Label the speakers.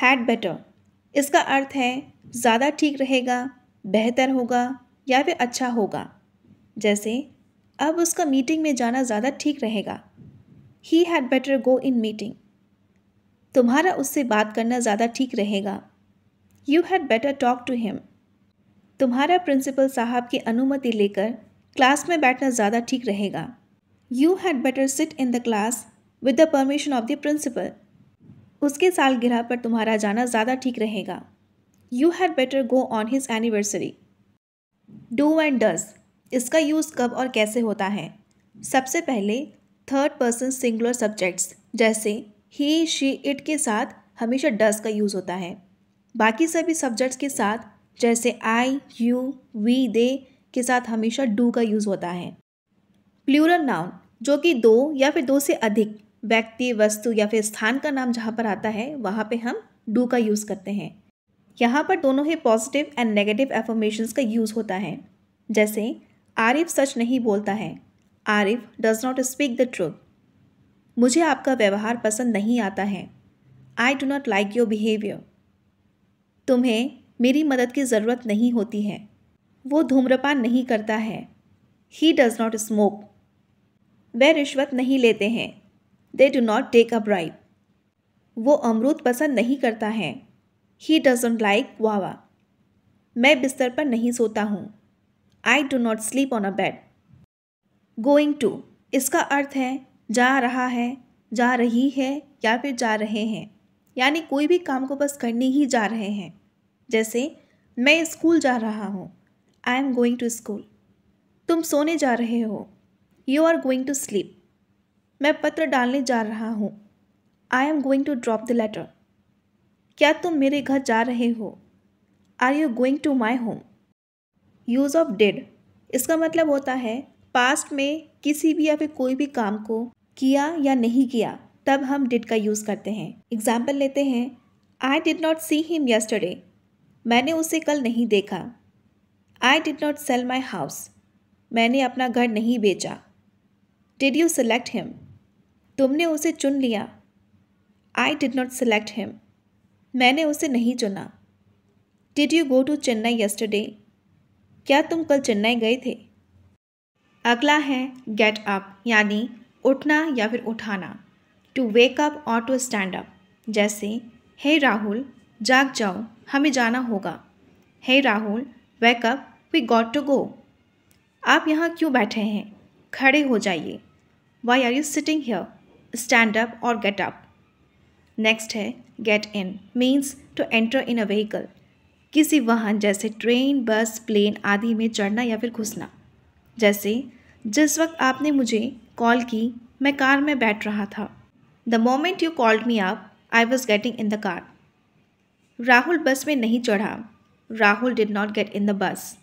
Speaker 1: had better इसका अर्थ है ज़्यादा ठीक रहेगा बेहतर होगा या फिर अच्छा होगा जैसे अब उसका मीटिंग में जाना ज़्यादा ठीक रहेगा he had better go in meeting तुम्हारा उससे बात करना ज़्यादा ठीक रहेगा you had better talk to him तुम्हारा प्रिंसिपल साहब की अनुमति लेकर क्लास में बैठना ज़्यादा ठीक रहेगा you had better sit in the class with the permission of the principal उसके सालगिरह पर तुम्हारा जाना ज़्यादा ठीक रहेगा you had better go on his anniversary do and does इसका यूज़ कब और कैसे होता है सबसे पहले थर्ड पर्सन सिंगुलर सब्जेक्ट्स जैसे ही शी इट के साथ हमेशा डज का यूज़ होता है बाकी सभी सब्जेक्ट्स के साथ जैसे आई यू वी दे के साथ हमेशा डू का यूज़ होता है प्लूरल नाउन जो कि दो या फिर दो से अधिक व्यक्ति वस्तु या फिर स्थान का नाम जहाँ पर आता है वहाँ पे हम डू का यूज़ करते हैं यहाँ पर दोनों ही पॉजिटिव एंड नेगेटिव एफर्मेशंस का यूज़ होता है जैसे आरिफ सच नहीं बोलता है Arif does not speak the truth मुझे आपका व्यवहार पसंद नहीं आता है I do not like your behaviour तुम्हें मेरी मदद की ज़रूरत नहीं होती है वो धूम्रपान नहीं करता है ही डज़ नॉट स्मोक वह रिश्वत नहीं लेते हैं they do not take a bribe वो अमरूद पसंद नहीं करता है ही डजेंट लाइक वावा मैं बिस्तर पर नहीं सोता हूँ I do not sleep on a bed going to इसका अर्थ है जा रहा है जा रही है या फिर जा रहे हैं यानी कोई भी काम को बस करने ही जा रहे हैं जैसे मैं स्कूल जा रहा हूँ I am going to school तुम सोने जा रहे हो you are going to sleep मैं पत्र डालने जा रहा हूँ I am going to drop the letter क्या तुम मेरे घर जा रहे हो are you going to my home use of did इसका मतलब होता है पास्ट में किसी भी या फिर कोई भी काम को किया या नहीं किया तब हम डिड का यूज़ करते हैं एग्जाम्पल लेते हैं I did not see him yesterday मैंने उसे कल नहीं देखा I did not sell my house मैंने अपना घर नहीं बेचा डिड यू सेलेक्ट हिम तुमने उसे चुन लिया I did not select him मैंने उसे नहीं चुना did you go to Chennai yesterday क्या तुम कल चेन्नई गए थे अगला है गेट अप यानी उठना या फिर उठाना टू वेक अप और टू स्टैंड अप जैसे हे hey, राहुल जाग जाओ हमें जाना होगा hey hey, Rahul wake up we got to go आप यहाँ क्यों बैठे हैं खड़े हो जाइए why are you sitting here stand up और गेट अप नेक्स्ट है get in means to enter in a vehicle किसी वाहन जैसे ट्रेन बस प्लेन आदि में चढ़ना या फिर घुसना जैसे जिस वक्त आपने मुझे कॉल की मैं कार में बैठ रहा था the moment you called me up I was getting in the car Rahul bus में नहीं चढ़ा Rahul did not get in the बस